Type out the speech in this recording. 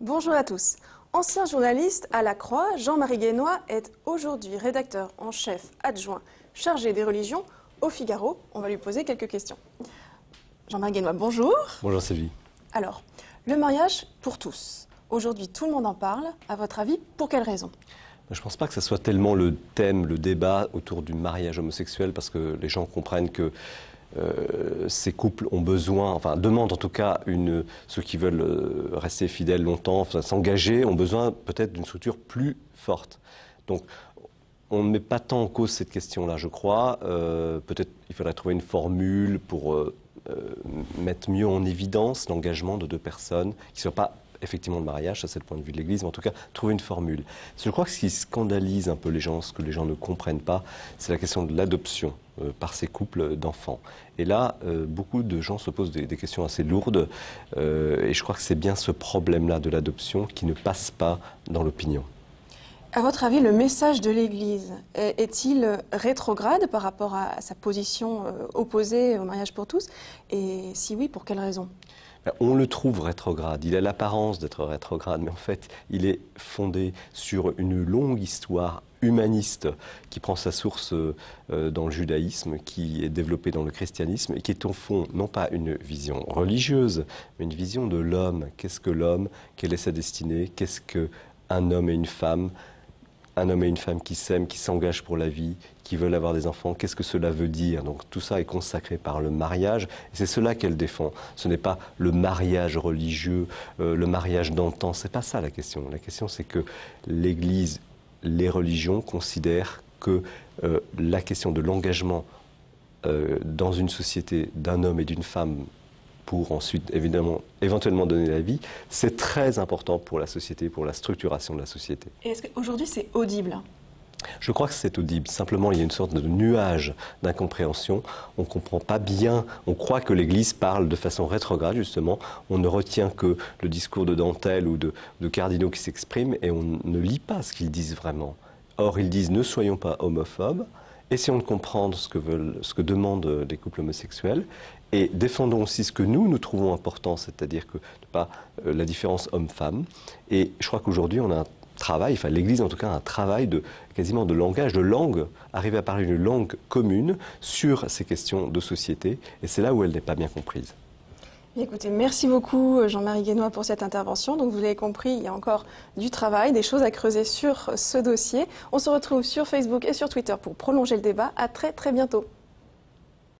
Bonjour à tous. Ancien journaliste à la Croix, Jean-Marie Guénois est aujourd'hui rédacteur en chef adjoint chargé des religions au Figaro. On va lui poser quelques questions. Jean-Marie Guénois, bonjour. Bonjour Sylvie. Alors, le mariage pour tous. Aujourd'hui, tout le monde en parle. À votre avis, pour quelle raison je ne pense pas que ce soit tellement le thème, le débat autour du mariage homosexuel, parce que les gens comprennent que euh, ces couples ont besoin, enfin demandent en tout cas une, ceux qui veulent euh, rester fidèles longtemps, s'engager, ont besoin peut-être d'une structure plus forte. Donc on ne met pas tant en cause cette question-là, je crois. Euh, peut-être il faudrait trouver une formule pour mettre mieux en évidence l'engagement de deux personnes qui ne soient pas effectivement le mariage, ça c'est le point de vue de l'Église, mais en tout cas, trouver une formule. Je crois que ce qui scandalise un peu les gens, ce que les gens ne comprennent pas, c'est la question de l'adoption euh, par ces couples d'enfants. Et là, euh, beaucoup de gens se posent des, questions assez lourdes, euh, et je crois que c'est bien ce problème-là de l'adoption qui ne passe pas dans l'opinion. À votre avis, le message de l'Église est-il rétrograde par rapport à sa position euh, opposée au mariage pour tous Et si oui, pour quelle raison ben, on le trouve rétrograde, il a l'apparence d'être rétrograde, mais en fait, il est fondé sur une longue histoire humaniste qui prend sa source euh, dans le judaïsme, qui est développée dans le christianisme et qui est au fond non pas une vision religieuse, mais une vision de l'homme. Qu'est-ce que l'homme Quelle est sa destinée Qu'est-ce qu'un homme et une femme un homme et une femme qui s'aiment, qui s'engagent pour la vie, qui veulent avoir des enfants, qu'est-ce que cela veut dire Donc tout ça est consacré par le mariage, et c'est cela qu'elle défend. Ce n'est pas le mariage religieux, euh, le mariage d'antan, n'est pas ça la question. La question c'est que l'Église, les religions considèrent que euh, la question de l'engagement euh, dans une société d'un homme et d'une femme pour ensuite évidemment éventuellement donner la vie, c'est très important pour la société, pour la structuration de la société. Et est-ce qu'aujourd'hui c'est audible je crois que c'est audible. Simplement, il y a une sorte de nuage d'incompréhension. On ne comprend pas bien. On croit que l'Église parle de façon rétrograde, justement. On ne retient que le discours de dentelle ou de, de cardinaux qui s'expriment et on ne lit pas ce qu'ils disent vraiment. Or, ils disent ne soyons pas homophobes, essayons de comprendre ce que, demandent les euh, couples homosexuels et défendons aussi ce que nous, nous trouvons important, c'est-à-dire que pas euh, la différence homme-femme. Et je crois qu'aujourd'hui, on a un travail, enfin l'Église en tout cas, un travail de quasiment de langage, de langue, arriver à parler une langue commune sur ces questions de société, et c'est là où elle n'est pas bien comprise. Écoutez, merci beaucoup euh, Jean-Marie Guénois pour cette intervention. Donc vous l'avez compris, il y a encore du travail, des choses à creuser sur euh, ce dossier. On se retrouve sur Facebook et sur Twitter pour prolonger le débat. À très très bientôt.